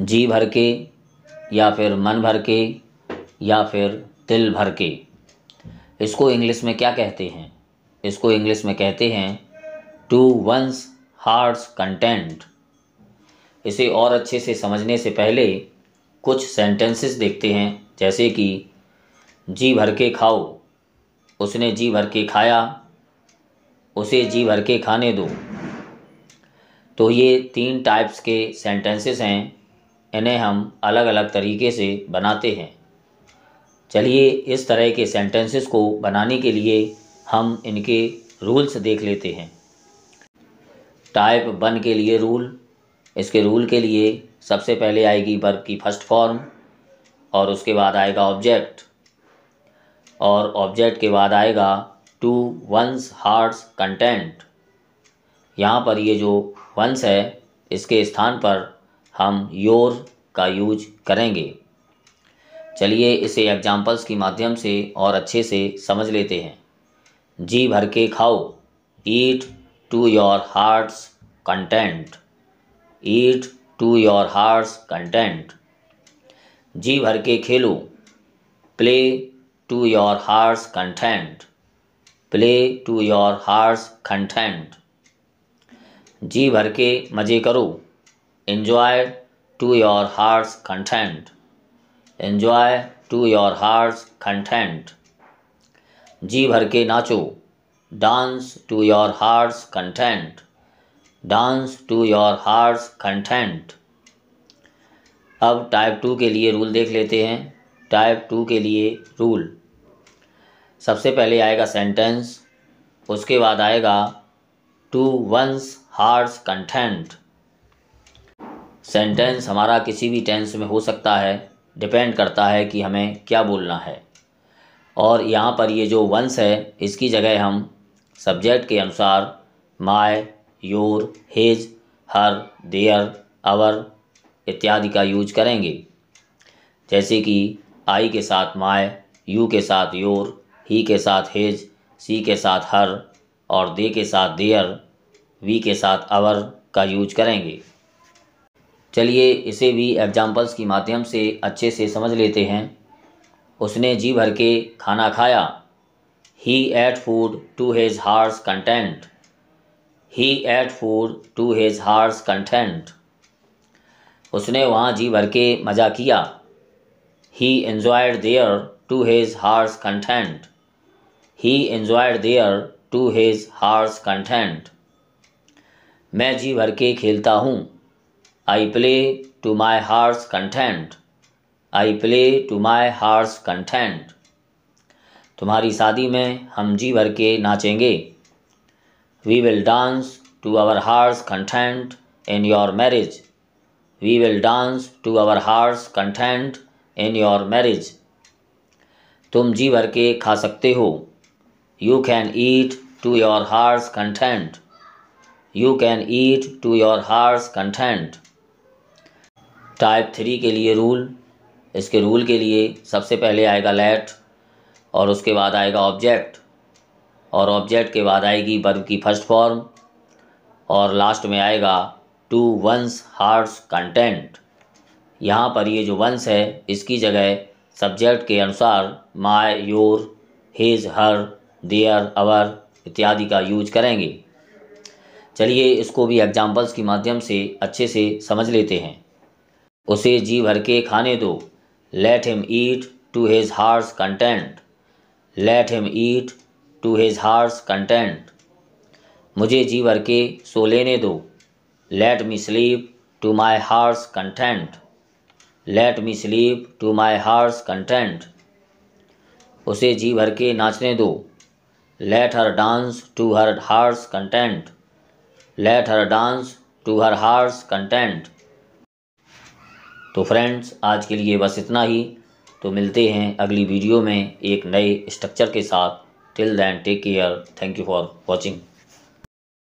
जी भर के या फिर मन भर के या फिर दिल भर के इसको इंग्लिश में क्या कहते हैं इसको इंग्लिश में कहते हैं टू वंस हार्ट्स कंटेंट इसे और अच्छे से समझने से पहले कुछ सेंटेंसेस देखते हैं जैसे कि जी भर के खाओ उसने जी भर के खाया उसे जी भर के खाने दो तो ये तीन टाइप्स के सेंटेंसेस हैं इन्हें हम अलग अलग तरीके से बनाते हैं चलिए इस तरह के सेंटेंसेस को बनाने के लिए हम इनके रूल्स देख लेते हैं टाइप वन के लिए रूल इसके रूल के लिए सबसे पहले आएगी वर्ब की फर्स्ट फॉर्म और उसके बाद आएगा ऑब्जेक्ट और ऑब्जेक्ट के बाद आएगा टू वंस हार्ट्स कंटेंट यहाँ पर ये जो वंस है इसके स्थान पर हम योर का यूज करेंगे चलिए इसे एग्जाम्पल्स के माध्यम से और अच्छे से समझ लेते हैं जी भर के खाओ eat to your heart's content eat to your heart's content जी भर के खेलो play to your heart's content play to your heart's content जी भर के मज़े करो enjoy to your heart's content enjoy to your heart's content ji bhar ke nacho dance to your heart's content dance to your heart's content अब type two के लिए rule देख लेते हैं टाइप टू के लिए रूल सबसे पहले आएगा सेंटेंस उसके बाद आएगा to one's heart's content sentence हमारा किसी भी टेंस में हो सकता है डिपेंड करता है कि हमें क्या बोलना है और यहाँ पर ये जो वंस है इसकी जगह हम सब्जेक्ट के अनुसार my your his her their our इत्यादि का यूज करेंगे जैसे कि आई के साथ माय यू के साथ योर ही के साथ हिज सी के साथ हर और दे के साथ देयर वी के साथ अवर का यूज करेंगे चलिए इसे भी एग्जाम्पल्स के माध्यम से अच्छे से समझ लेते हैं उसने जी भर के खाना खाया he ate food to his heart's content he ate food to his heart's content उसने वहाँ जी भर के मज़ा किया he enjoyed there to his heart's content he enjoyed there to his heart's content मैं जी भर के खेलता हूँ I play to my heart's content. I play to my heart's content. तुम्हारी शादी में हम जी भर के नाचेंगे we will dance to our heart's content in your marriage we will dance to our heart's content in your marriage तुम जी भर के खा सकते हो you can eat to your heart's content you can eat to your heart's content type three के लिए rule इसके रूल के लिए सबसे पहले आएगा लेट और उसके बाद आएगा ऑब्जेक्ट और ऑब्जेक्ट के बाद आएगी बर्ब की फर्स्ट फॉर्म और लास्ट में आएगा टू वंस हार्ट्स कंटेंट यहाँ पर ये जो वंस है इसकी जगह सब्जेक्ट के अनुसार my your his her their our इत्यादि का यूज करेंगे चलिए इसको भी एग्जाम्पल्स के माध्यम से अच्छे से समझ लेते हैं उसे जी भर के खाने दो let him eat to his heart's content let him eat to his heart's content मुझे जी भर के सो लेने दो let me sleep to my heart's content let me sleep to my heart's content उसे जी भर के नाचने दो let her dance to her heart's content let her dance to her heart's content तो फ्रेंड्स आज के लिए बस इतना ही तो मिलते हैं अगली वीडियो में एक नए स्ट्रक्चर के साथ till then take care thank you for watching